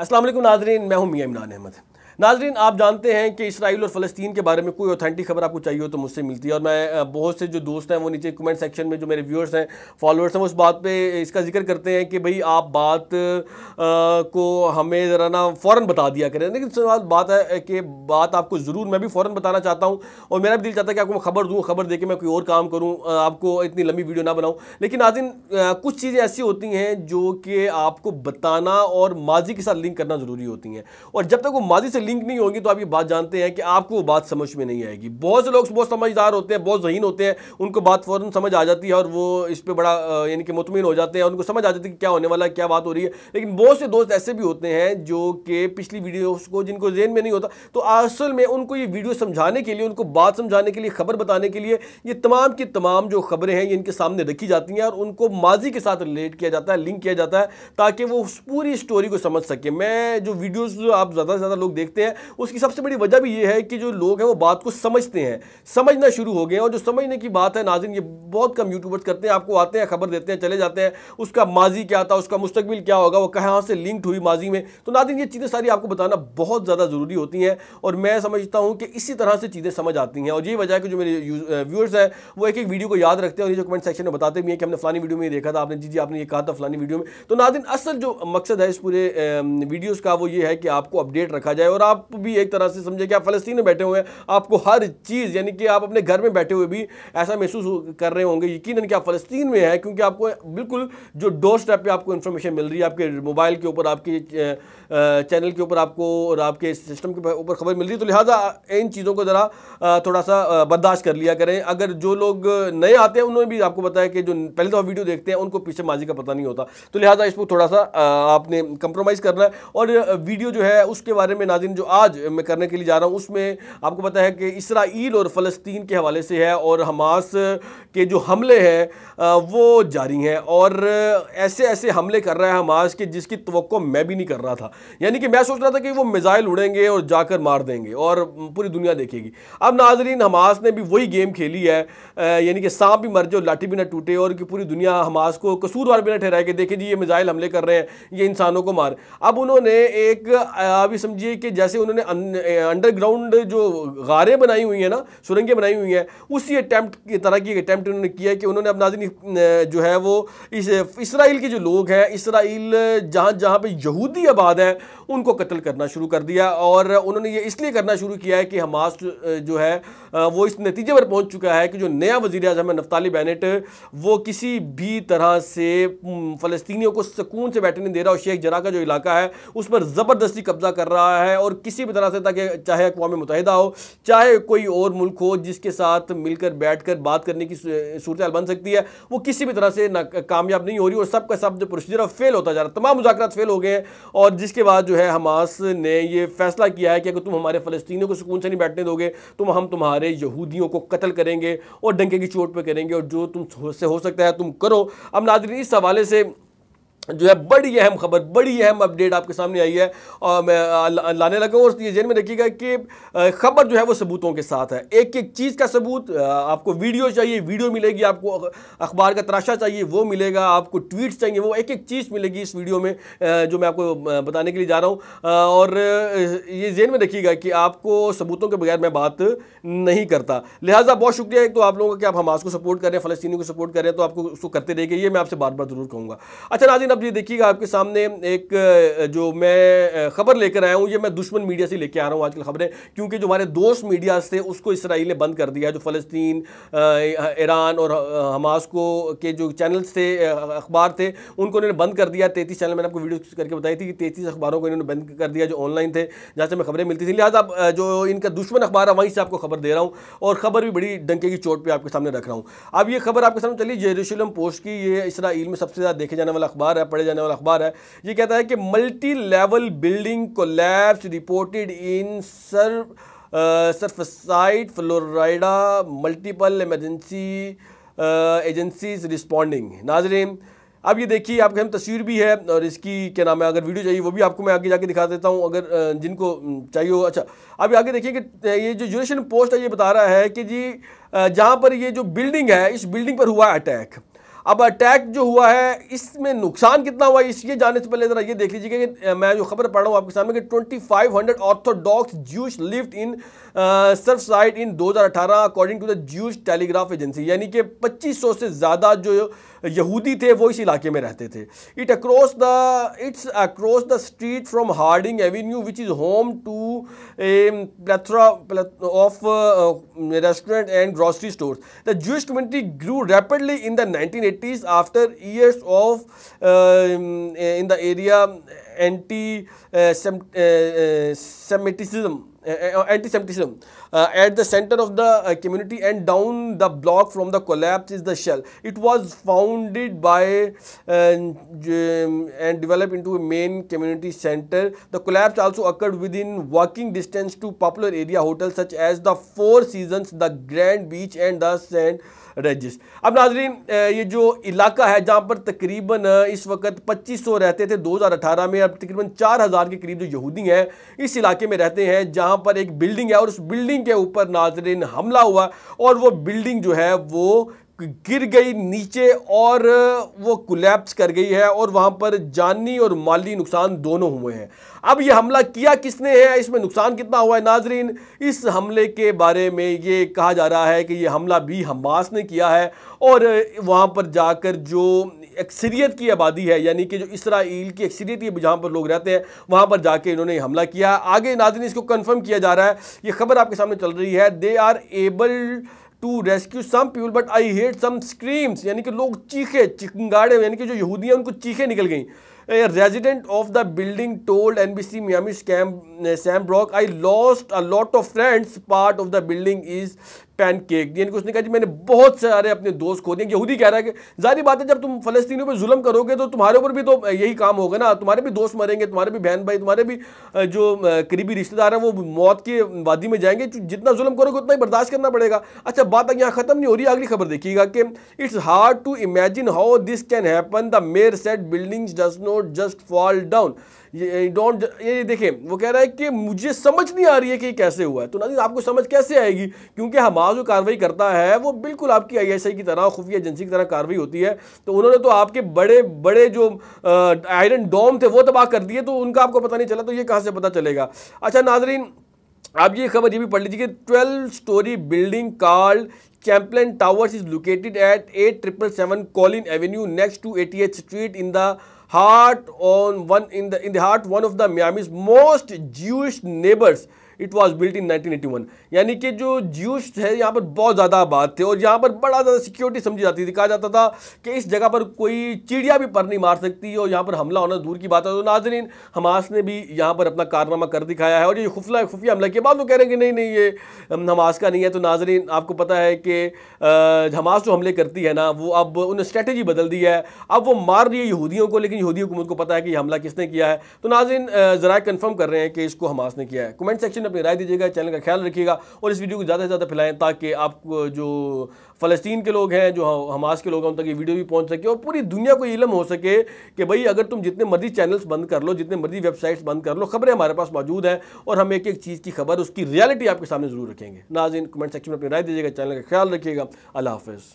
अस्सलाम नाजरीन मैं हूँ मियाँ इमरान अहमद नाजरीन आप जानते हैं कि इसराइल और फ़लस्तीन के बारे में कोई ऑथेंटिक खबर आपको चाहिए हो तो मुझसे मिलती है और मैं बहुत से जो दोस्त हैं वो नीचे कमेंट सेक्शन में जो मेरे व्यूअर्स हैं फॉलोअर्स हैं उस बात पे इसका जिक्र करते हैं कि भाई आप बात आ, को हमें ज़रा ना फ़ौर बता दिया करें लेकिन सवाल बात है कि बात आपको ज़रूर मैं भी फ़ौर बताना चाहता हूँ और मेरा भी दिल चाहता है कि आपको मैं खबर दूँ खबर दे मैं कोई और काम करूँ आपको इतनी लंबी वीडियो ना बनाऊँ लेकिन नाजिन कुछ चीज़ें ऐसी होती हैं जो कि आपको बताना और माजी के साथ लिंक करना ज़रूरी होती हैं और जब तक वो माजी से लिंक नहीं होगी तो आप ये बात जानते हैं कि आपको वो बात समझ में नहीं आएगी बहुत से लोग बहुत समझदार होते हैं बहुत जहीन होते हैं उनको बात फ़ौरन समझ आ जाती है और वो इस पर बड़ा यानी कि मुतमिन हो जाते हैं उनको समझ आ जाती है कि क्या होने वाला है क्या बात हो रही है लेकिन बहुत से दोस्त ऐसे भी होते हैं जो कि पिछली वीडियोज़ को जिनको जेन में नहीं होता तो असल में उनको ये वीडियो समझाने के लिए उनको बात समझाने के लिए खबर बताने के लिए ये तमाम की तमाम जो खबरें हैं ये इनके सामने रखी जाती हैं और उनको माजी के साथ रिलेट किया जाता है लिंक किया जाता है ताकि वो उस पूरी स्टोरी को समझ सके मैं जो वीडियोज़ आप ज़्यादा से ज़्यादा लोग देखते देखते हैं उसकी सबसे बड़ी वजह भी ये है कि जो लोग हैं वो बात को समझते हैं समझना शुरू हो गए और जो समझने की बात है नाजिन ये बहुत कम यूट्यूबर्स करते हैं आपको आते हैं खबर देते हैं चले जाते हैं उसका माजी क्या था उसका मुस्तबिल क्या होगा वो कहाँ से लिंक्ड हुई माजी में तो नाजिन ये चीज़ें सारी आपको बताना बहुत ज़्यादा ज़रूरी होती हैं और मैं समझता हूँ कि इसी तरह से चीज़ें समझ आती हैं और ये वजह है कि जो मेरे व्यूअर्स हैं वो एक एक वीडियो को याद रखते हैं और ये जो कमेंट सेक्शन में बताते भी हैं कि हमने फलानी वीडियो में देखा था आपने जी जी आपने ये कहा था फलानी वीडियो में तो नादिन असल जो मकसद है इस पूरे वीडियोज़ का वो ये है कि आपको अपडेट रखा जाए और और आप भी एक तरह से समझे कि आप फ़लस्तीन में बैठे हुए हैं आपको हर चीज़ यानी कि आप अपने घर में बैठे हुए भी ऐसा महसूस कर रहे होंगे यकीन कि आप फ़लस्तीन में हैं क्योंकि आपको बिल्कुल जो डोर स्टेप पर आपको इन्फॉर्मेशन मिल रही है आपके मोबाइल के ऊपर आपके चैनल के ऊपर आपको और आपके सिस्टम के ऊपर खबर मिल रही है तो लिहाजा इन चीज़ों को ज़रा थोड़ा सा बर्दाश्त कर लिया करें अगर जो लोग नए आते हैं उन्होंने भी आपको बताया कि जो पहले तो वीडियो देखते हैं उनको पीछे माजी का पता नहीं होता तो लिहाजा इसको थोड़ा सा आपने कंप्रोमाइज़ करना है और वीडियो जो है उसके बारे में नाजिन लेकिन जो आज मैं करने के लिए जा रहा हूँ उसमें आपको पता है कि इसराइल और फ़लस्तीन के हवाले से है और हमास के जो हमले हैं वो जारी हैं और ऐसे ऐसे हमले कर रहा है हमास के जिसकी तो मैं भी नहीं कर रहा था यानी कि मैं सोच रहा था कि वो मिज़ाइल उड़ेंगे और जाकर मार देंगे और पूरी दुनिया देखेगी अब नाजरीन हमास ने भी वही गेम खेली है यानी कि सांप भी मर जाए लाठी भी ना टूटे और कि पूरी दुनिया हमास को कसूरवार भी ना ठहराए कि देखे जी ये मिज़ाइल हमले कर रहे हैं ये इंसानों को मार अब उन्होंने एक अभी समझिए कि जैसे उन्होंने अंडरग्राउंड जो गारें बनाई हुई हैं ना सुरंगें बनाई हुई हैं उसी अटैम्प्ट की तरह की अटैम्प्ट उन्होंने किया है कि उन्होंने अपना जो है वो इस इसराइल के जो लोग हैं इसराइल जहाँ जहाँ पर यहूदी आबाद हैं उनको कत्ल करना शुरू कर दिया और उन्होंने ये इसलिए करना शुरू किया है कि हमास जो है वो इस नतीजे पर पहुँच चुका है कि जो नया वजी अजम है नफ्ताली बैनट वो किसी भी तरह से फ़लस्तियों को सुकून से बैठने नहीं दे रहा और शेख जरा का जो इलाका है उस पर ज़बरदस्ती कब्जा कर रहा है और और किसी भी तरह से ताकि चाहे अकवा मुतहदा हो चाहे कोई और मुल्क हो जिसके साथ मिलकर बैठ कर बात करने की सूरत बन सकती है वो किसी भी तरह से कामयाब नहीं हो रही और सबका सब जो प्रोसीजर है फेल होता जा रहा है तमाम मुजाकर फेल हो गए हैं और जिसके बाद जो है हमास ने ये फैसला किया है कि अगर तुम हमारे फ़लस्तियों को सुकून से नहीं बैठने दोगे तो हम तुम्हारे यहूदियों को कत्ल करेंगे और डंके की चोट पर करेंगे और जो तुम से हो सकता है तुम करो अब नादरी इस हवाले से जो है बड़ी अहम खबर बड़ी अहम अपडेट आपके सामने आई है और मैं लाने लगा हूँ और ये जेन में रखिएगा कि खबर जो है वो सबूतों के साथ है एक एक चीज़ का सबूत आपको वीडियो चाहिए वीडियो मिलेगी आपको अखबार का तराशा चाहिए वो मिलेगा आपको ट्वीट्स चाहिए वो एक एक चीज़ मिलेगी इस वीडियो में जो मैं आपको बताने के लिए जा रहा हूँ और ये जेन में रखिएगा कि आपको सबूतों के बगैर मैं बात नहीं करता लिहाजा बहुत शुक्रिया एक तो आप लोगों का कि आप हमास को सपोर्ट करें रहे को सपोर्ट करें तो आपको उसको करते रहिए ये मैं आपसे बार बार ज़रूर कहूँगा अच्छा नाजिन अब ये देखिएगा आपके सामने एक जो मैं खबर लेकर आया हूँ ये मैं दुश्मन मीडिया से लेकर आ रहा हूँ आजकल खबरें क्योंकि जो हमारे दोस्त मीडिया थे उसको इसराइल ने बंद कर दिया जो फ़लस्तीन ईरान और हमास को के जो चैनल्स थे अखबार थे उनको इन्होंने बंद कर दिया तैतीस चैनल मैंने आपको वीडियो करके बताई थी कि तैतीस अखबारों को इन्होंने बंद कर दिया जो ऑनलाइन थे जहाँ से हमें खबरें मिलती थी लिहाजा जो इनका दुश्मन अखबार है वहीं से आपको खबर दे रहा हूँ और खबर भी बड़ी डंके की चोट पर आपके सामने रख रहा हूँ अब ये खबर आपके सामने चलिए जेरूशलम पोस्ट की ये इसराइल में सबसे ज़्यादा देखे जाने वाला अखबार है है पढ़े जाने वाला अखबार है ये कहता है कि multi level building collapse reported in sur Surfside Florida multiple emergency agencies responding Nazreen अब ये देखिए आपके हम तस्वीर भी है और इसकी क्या नाम है अगर वीडियो चाहिए वो भी आपको मैं आगे जाके दिखा देता हूँ अगर जिनको चाहिए हो अच्छा अब ये आगे देखिए कि ये जो यूरेशन पोस्ट है ये बता रहा है कि जी जहाँ पर ये जो बिल्डिंग है इस बिल्डिंग पर हुआ अटैक अब अटैक जो हुआ है इसमें नुकसान कितना हुआ इस ये जाने से पहले ज़रा ये देख लीजिएगा कि मैं जो खबर पढ़ रहा हूँ आपके सामने कि 2500 orthodox Jewish lived in Surfside in 2018 according to the Jewish Telegraph agency यानी कि 2500 से ज़्यादा जो यहूदी थे वो इस इलाके में रहते थे it across the it's across the street from Harding Avenue which is home to a plethora of restaurant and grocery store the Jewish community grew rapidly in the nineteen 80s after years of uh, in the area anti semitism anti semitism at the centre of the community and down the block from the collapse is the shul it was founded by and develop in to main community centre the collapse also occurred within walking distance to popular area hotel such as the Four Season the Grand Beach and the Saint Regis अब Nazreen uh, ये जो इलाका है जहाँ पर तकरीबन uh, इस वक्त पच्चीस सौ रहते थे दो हज़ार अठारह में अब तकरीबन चार हज़ार के करीब जो यहूदी हैं इस इलाके में रहते हैं जहाँ पर एक बिल्डिंग है और उस बिल्डिंग के ऊपर नाजरीन हमला हुआ और वो बिल्डिंग जो है वो गिर गई नीचे और वो कुलैप्स कर गई है और वहाँ पर जानी और माली नुकसान दोनों हुए हैं अब ये हमला किया किसने है इसमें नुकसान कितना हुआ है नाजरीन इस हमले के बारे में ये कहा जा रहा है कि ये हमला भी हमास ने किया है और वहाँ पर जाकर जो अक्सरियत की आबादी है यानी कि जो इसराइल की अक्सरियत की जहाँ पर लोग रहते हैं वहाँ पर जाकर इन्होंने हमला किया आगे नाजरीन इसको कन्फर्म किया जा रहा है ये खबर आपके सामने चल रही है they are able to rescue some people but I heard some screams यानी कि लोग चीखे चिकंगाड़े यानी कि जो यहूदियाँ उनको चीखे निकल गई resident of the building told N B C Miami स्कैम Sam Brock I lost a lot of friends part of the building is pancake दी उसने कहा जी मैंने बहुत सारे अपने दोस्त खो दिए यहूदी कह रहा है कि जारी बात है जब तुम फलस्तियों पर जुलम करोगे तो तुम्हारे ऊपर भी तो यही काम होगा ना तुम्हारे भी दोस्त मरेंगे तुम्हारे भी बहन भाई तुम्हारे भी जो करीबी रिश्तेदार हैं वो मौत के वादी में जाएंगे जितना जुलम करोगे उतना ही बर्दाश्त करना पड़ेगा अच्छा बात अब यहाँ ख़त्म नहीं हो रही अगली खबर देखिएगा कि it's hard to imagine how this can happen the mayor said buildings does not just fall down don't ये देखें वो कह रहा है कि मुझे समझ नहीं आ रही है कि कैसे हुआ है तो नाजी आपको समझ कैसे आएगी क्योंकि हमारा जो कार्रवाई करता है वो बिल्कुल आपकी आई की तरह खुफिया एजेंसी की तरह कार्रवाई होती है तो उन्होंने तो आपके बड़े बड़े जो आयरन डोम थे वो तबाह कर दिए तो उनका आपको पता नहीं चला तो ये कहाँ से पता चलेगा अच्छा नाजरीन आप ये खबर ये भी पढ़ लीजिए कि twelve story building called Champlain Towers is located at at triple seven Collins Avenue next to eighty eighth street in the heart on one in the in the heart one of the Miami's most Jewish neighbors it was built in 1981 यानी कि जो juice है यहाँ पर बहुत ज़्यादा आबाद थे और यहाँ पर बड़ा ज़्यादा सिक्योरिटी समझी जाती थी कहा जाता था कि इस जगह पर कोई चिड़िया भी पर नहीं मार सकती और यहाँ पर हमला होना दूर की बात है तो नाजरीन हमास ने भी यहाँ पर अपना कारनामा कर दिखाया है और ये खुफला खुफिया हमला के बाद वो कह रहे हैं कि नहीं नहीं ये हमास का नहीं है तो नाजरीन आपको पता है कि हमास जो हमले करती है ना वो अब उन्हें स्ट्रेटेजी बदल दी है अब वो मार रही है यहूदियों को लेकिन यहूदी हुकूमत को पता है कि हमला किसने किया है तो नाजरीन ज़रा कन्फर्म कर रहे हैं कि इसको हमास ने किया है कमेंट सेक्शन में अपनी राय दीजिएगा चैनल का ख्याल रखिएगा और इस वीडियो को ज़्यादा से ज़्यादा फैलाएं ताकि आप जो फ़लस्तीन के लोग हैं जो हमास के लोग हैं उन तक ये वीडियो भी पहुँच सके और पूरी दुनिया को इलम हो सके कि भाई अगर तुम जितने मर्जी चैनल्स बंद कर लो जितने मर्जी वेबसाइट्स बंद कर लो खबरें हमारे पास मौजूद हैं और हम एक एक चीज़ की खबर उसकी रियलिटी आपके सामने ज़रूर रखेंगे नाजिन कमेंट सेक्शन में अपनी राय दीजिएगा चैनल का ख्याल रखिएगा अल्लाह हाफ़